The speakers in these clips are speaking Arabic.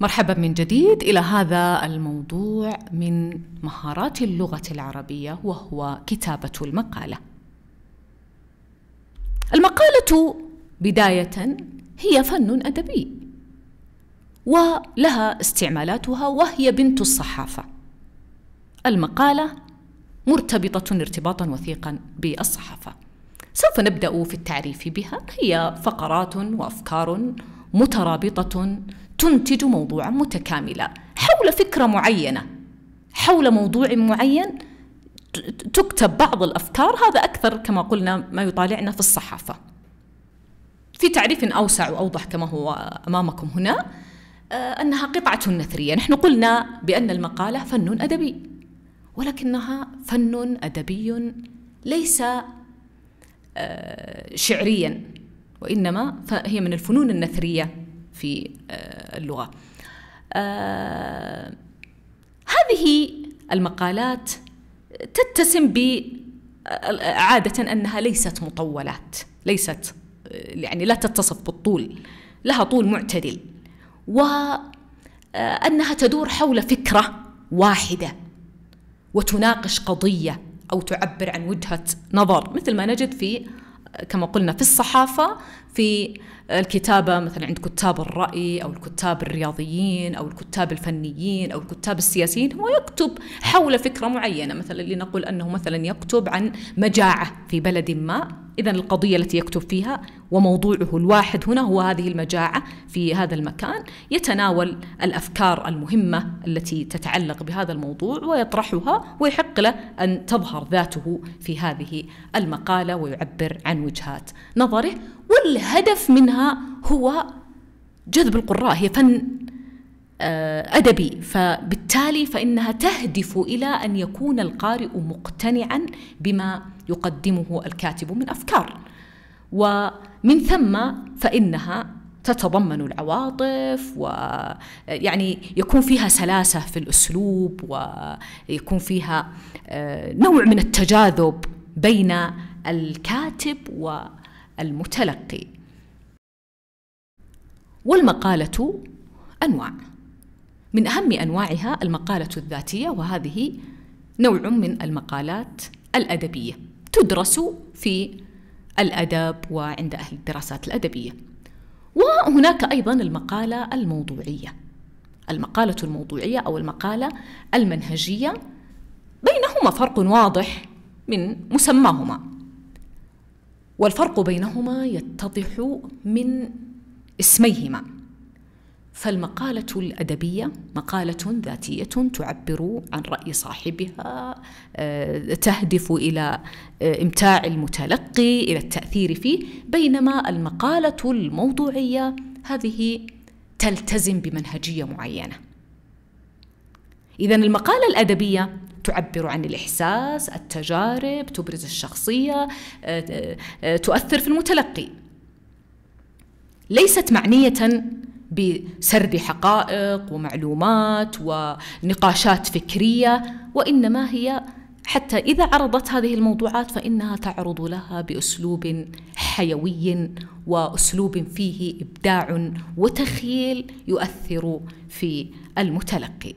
مرحبا من جديد الى هذا الموضوع من مهارات اللغه العربيه وهو كتابه المقاله المقاله بدايه هي فن ادبي ولها استعمالاتها وهي بنت الصحافه المقاله مرتبطه ارتباطا وثيقا بالصحافه سوف نبدا في التعريف بها هي فقرات وافكار مترابطه تنتج موضوعا متكاملا حول فكرة معينة حول موضوع معين تكتب بعض الأفكار هذا أكثر كما قلنا ما يطالعنا في الصحافة في تعريف أوسع وأوضح كما هو أمامكم هنا آه، أنها قطعة نثرية نحن قلنا بأن المقالة فن أدبي ولكنها فن أدبي ليس آه، شعريا وإنما فهي من الفنون النثرية في آه، اللغة آه، هذه المقالات تتسم ب آه، عادة أنها ليست مطولات ليست يعني لا تتصف بالطول لها طول معتدل وأنها تدور حول فكرة واحدة وتناقش قضية أو تعبر عن وجهة نظر مثل ما نجد في كما قلنا في الصحافة في الكتابة مثلا عند كتاب الرأي أو الكتاب الرياضيين أو الكتاب الفنيين أو الكتاب السياسيين هو يكتب حول فكرة معينة مثلا لنقول أنه مثلا يكتب عن مجاعة في بلد ما إذا القضية التي يكتب فيها وموضوعه الواحد هنا هو هذه المجاعة في هذا المكان يتناول الأفكار المهمة التي تتعلق بهذا الموضوع ويطرحها ويحق له أن تظهر ذاته في هذه المقالة ويعبر عن وجهات نظره والهدف منها هو جذب القراء هي فن آه، أدبي فبالتالي فإنها تهدف إلى أن يكون القارئ مقتنعا بما يقدمه الكاتب من أفكار ومن ثم فإنها تتضمن العواطف ويعني يكون فيها سلاسة في الأسلوب ويكون فيها آه، نوع من التجاذب بين الكاتب والمتلقي والمقالة أنواع من أهم أنواعها المقالة الذاتية وهذه نوع من المقالات الأدبية تدرس في الأدب وعند أهل الدراسات الأدبية وهناك أيضا المقالة الموضوعية المقالة الموضوعية أو المقالة المنهجية بينهما فرق واضح من مسماهما والفرق بينهما يتضح من اسميهما فالمقالة الأدبية مقالة ذاتية تعبر عن رأي صاحبها آه، تهدف إلى آه، إمتاع المتلقي إلى التأثير فيه بينما المقالة الموضوعية هذه تلتزم بمنهجية معينة إذا المقالة الأدبية تعبر عن الإحساس التجارب تبرز الشخصية آه، تؤثر في المتلقي ليست معنية بسرد حقائق ومعلومات ونقاشات فكريه وانما هي حتى اذا عرضت هذه الموضوعات فانها تعرض لها باسلوب حيوي واسلوب فيه ابداع وتخيل يؤثر في المتلقي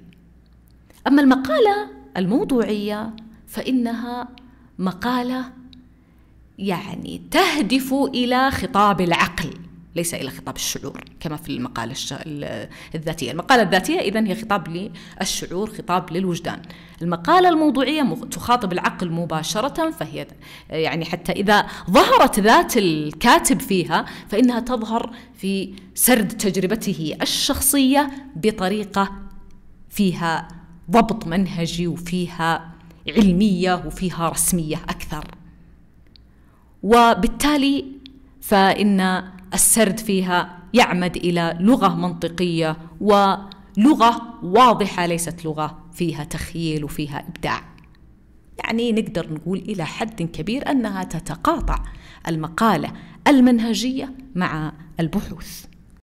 اما المقاله الموضوعيه فانها مقاله يعني تهدف الى خطاب العقل ليس إلى خطاب الشعور كما في المقالة الذاتية المقالة الذاتية إذا هي خطاب للشعور خطاب للوجدان المقالة الموضوعية تخاطب العقل مباشرة فهي يعني حتى إذا ظهرت ذات الكاتب فيها فإنها تظهر في سرد تجربته الشخصية بطريقة فيها ضبط منهجي وفيها علمية وفيها رسمية أكثر وبالتالي فإن السرد فيها يعمد الى لغه منطقيه ولغه واضحه ليست لغه فيها تخيل وفيها ابداع يعني نقدر نقول الى حد كبير انها تتقاطع المقاله المنهجيه مع البحوث